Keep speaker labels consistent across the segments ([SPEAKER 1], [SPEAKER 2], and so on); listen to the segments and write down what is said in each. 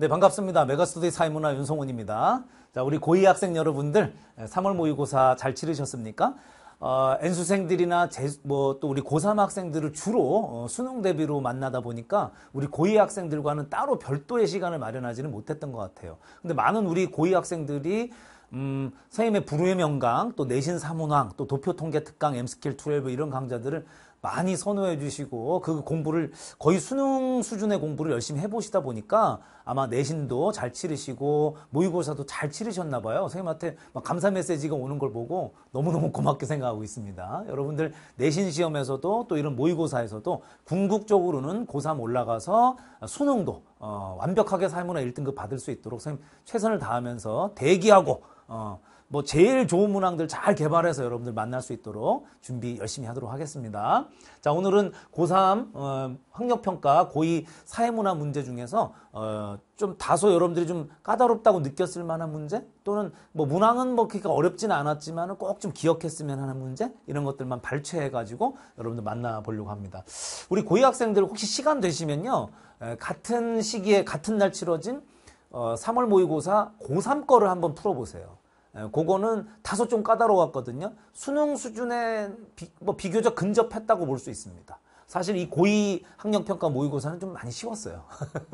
[SPEAKER 1] 네, 반갑습니다. 메가스터디 사회문화 윤성훈입니다. 자, 우리 고2 학생 여러분들 3월 모의고사 잘 치르셨습니까? 어, N수생들이나 뭐또 우리 고3 학생들을 주로 어, 수능 대비로 만나다 보니까 우리 고2 학생들과는 따로 별도의 시간을 마련하지는 못했던 것 같아요. 근데 많은 우리 고2 학생들이 음, 선생님의 불후의 명강, 또 내신 사문왕, 또 도표 통계 특강, 엠스킬 12 이런 강좌들을 많이 선호해 주시고 그 공부를 거의 수능 수준의 공부를 열심히 해보시다 보니까 아마 내신도 잘 치르시고 모의고사도 잘 치르셨나 봐요. 선생님한테 감사 메시지가 오는 걸 보고 너무너무 고맙게 생각하고 있습니다. 여러분들 내신 시험에서도 또 이런 모의고사에서도 궁극적으로는 고3 올라가서 수능도 어, 완벽하게 삶회문 1등급 받을 수 있도록 선생님 최선을 다하면서 대기하고 어, 뭐 제일 좋은 문항들 잘 개발해서 여러분들 만날 수 있도록 준비 열심히 하도록 하겠습니다. 자, 오늘은 고3 어, 학력평가 고2 사회문화 문제 중에서 어, 좀 다소 여러분들이 좀 까다롭다고 느꼈을 만한 문제 또는 뭐 문항은 뭐 그렇게 어렵진 않았지만 꼭 좀 기억했으면 하는 문제 이런 것들만 발췌해가지고 여러분들 만나보려고 합니다. 우리 고2 학생들 혹시 시간 되시면요. 에, 같은 시기에 같은 날 치러진 어, 3월 모의고사 고3 거를 한번 풀어보세요. 예, 그거는 다소 좀 까다로웠거든요. 수능 수준에 비, 뭐 비교적 근접했다고 볼 수 있습니다. 사실 이 고위 학력평가 모의고사는 좀 많이 쉬웠어요.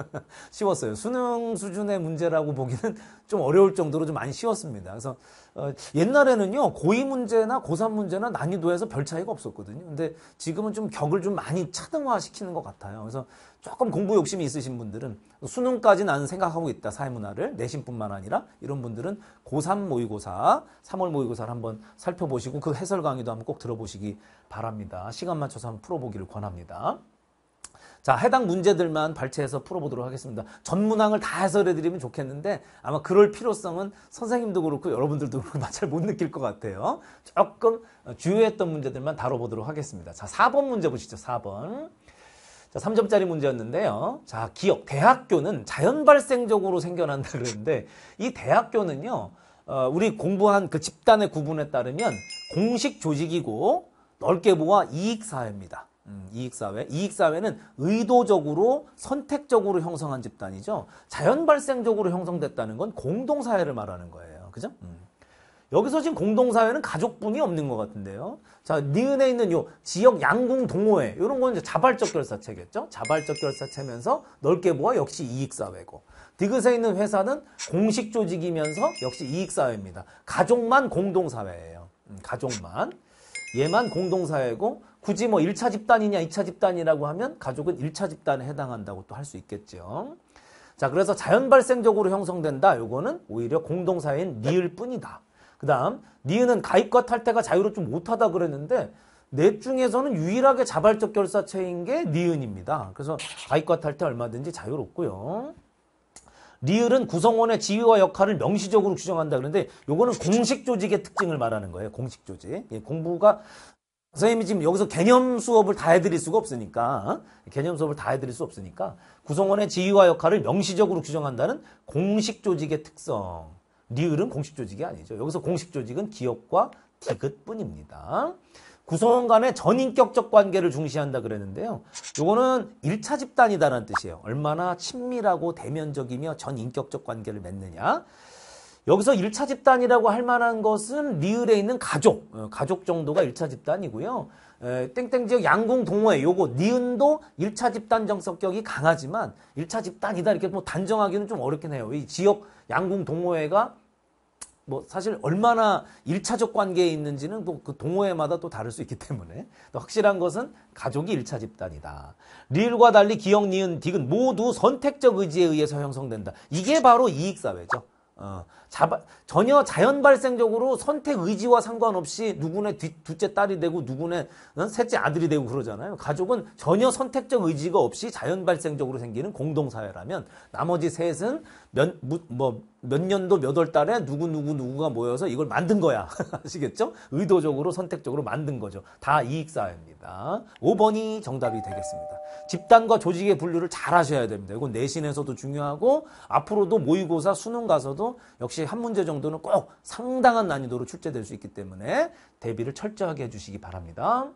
[SPEAKER 1] 쉬웠어요. 수능 수준의 문제라고 보기는 좀 어려울 정도로 좀 많이 쉬웠습니다. 그래서 어, 옛날에는요 고위 문제나 고3 문제나 난이도에서 별 차이가 없었거든요. 근데 지금은 좀 격을 좀 많이 차등화시키는 것 같아요. 그래서 조금 공부 욕심이 있으신 분들은 수능까지 나는 생각하고 있다 사회문화를 내신뿐만 아니라 이런 분들은 고3 모의고사 3월 모의고사를 한번 살펴보시고 그 해설 강의도 한번 꼭 들어보시기 바랍니다. 시간 맞춰서 한번 풀어보기를 권합니다. 자 해당 문제들만 발췌해서 풀어보도록 하겠습니다. 전문항을 다 해설해드리면 좋겠는데 아마 그럴 필요성은 선생님도 그렇고 여러분들도 그렇고 잘못 느낄 것 같아요. 조금 주요했던 문제들만 다뤄보도록 하겠습니다. 자 4번 문제 보시죠. 4번. 자, 3점짜리 문제였는데요. 자, 기억. 대학교는 자연 발생적으로 생겨난다 그랬는데 이 대학교는요. 어, 우리 공부한 그 집단의 구분에 따르면 공식 조직이고 넓게 보아 이익사회입니다. 음, 이익사회. 이익사회는 의도적으로 선택적으로 형성한 집단이죠. 자연 발생적으로 형성됐다는 건 공동사회를 말하는 거예요. 그죠? 음. 여기서 지금 공동사회는 가족분이 없는 것 같은데요. 자, 니은에 있는 요 지역 양궁 동호회 이런 건 이제 자발적 결사체겠죠. 자발적 결사체면서 넓게 모아 역시 이익사회고. 디귿에 있는 회사는 공식 조직이면서 역시 이익사회입니다. 가족만 공동사회예요. 음, 가족만. 얘만 공동사회고 굳이 뭐 1차 집단이냐 2차 집단이라고 하면 가족은 1차 집단에 해당한다고 또 할 수 있겠죠. 자, 그래서 자연 발생적으로 형성된다. 요거는 오히려 공동사회인 니을 뿐이다. 그 다음 니은은 가입과 탈퇴가 자유롭지 못하다 그랬는데 넷 중에서는 유일하게 자발적 결사체인 게 니은입니다. 그래서 가입과 탈퇴 얼마든지 자유롭고요. 리을은 구성원의 지위와 역할을 명시적으로 규정한다 그런데 요거는 공식 조직의 특징을 말하는 거예요. 공식 조직. 예, 공부가 선생님이 지금 여기서 개념 수업을 다 해드릴 수가 없으니까 어? 개념 수업을 다 해드릴 수 없으니까 구성원의 지위와 역할을 명시적으로 규정한다는 공식 조직의 특성 리을은 공식 조직이 아니죠. 여기서 공식 조직은 기업과 디귿뿐입니다. 구성원 간의 전인격적 관계를 중시한다 그랬는데요. 요거는 1차 집단이다라는 뜻이에요. 얼마나 친밀하고 대면적이며 전인격적 관계를 맺느냐. 여기서 1차 집단이라고 할 만한 것은 리을에 있는 가족, 어, 가족 정도가 1차 집단이고요. 에, 땡땡 지역 양궁 동호회 요거 니은도 1차 집단 정성격이 강하지만 1차 집단이다 이렇게 뭐 단정하기는 좀 어렵긴 해요. 이 지역 양궁 동호회가 뭐 사실 얼마나 1차적 관계에 있는지는 또 그 동호회마다 또 다를 수 있기 때문에 또 확실한 것은 가족이 1차 집단이다. 리을과 달리 기역, 니은, 딕은 모두 선택적 의지에 의해서 형성된다. 이게 바로 이익사회죠. 어. 자바, 전혀 자연 발생적으로 선택 의지와 상관없이 누구네 둘째 딸이 되고 누구네 셋째 아들이 되고 그러잖아요. 가족은 전혀 선택적 의지가 없이 자연 발생적으로 생기는 공동사회라면 나머지 셋은 몇, 뭐, 몇 년도 몇월 달에 누구누구 누구가 모여서 이걸 만든 거야. 아시겠죠? 의도적으로 선택적으로 만든 거죠. 다 이익사회입니다. 5번이 정답이 되겠습니다. 집단과 조직의 분류를 잘 하셔야 됩니다. 이건 내신에서도 중요하고 앞으로도 모의고사 수능 가서도 역시 것이 한 문제 정도는 꼭 상당한 난이도로 출제될 수 있기 때문에 대비를 철저하게 해주시기 바랍니다.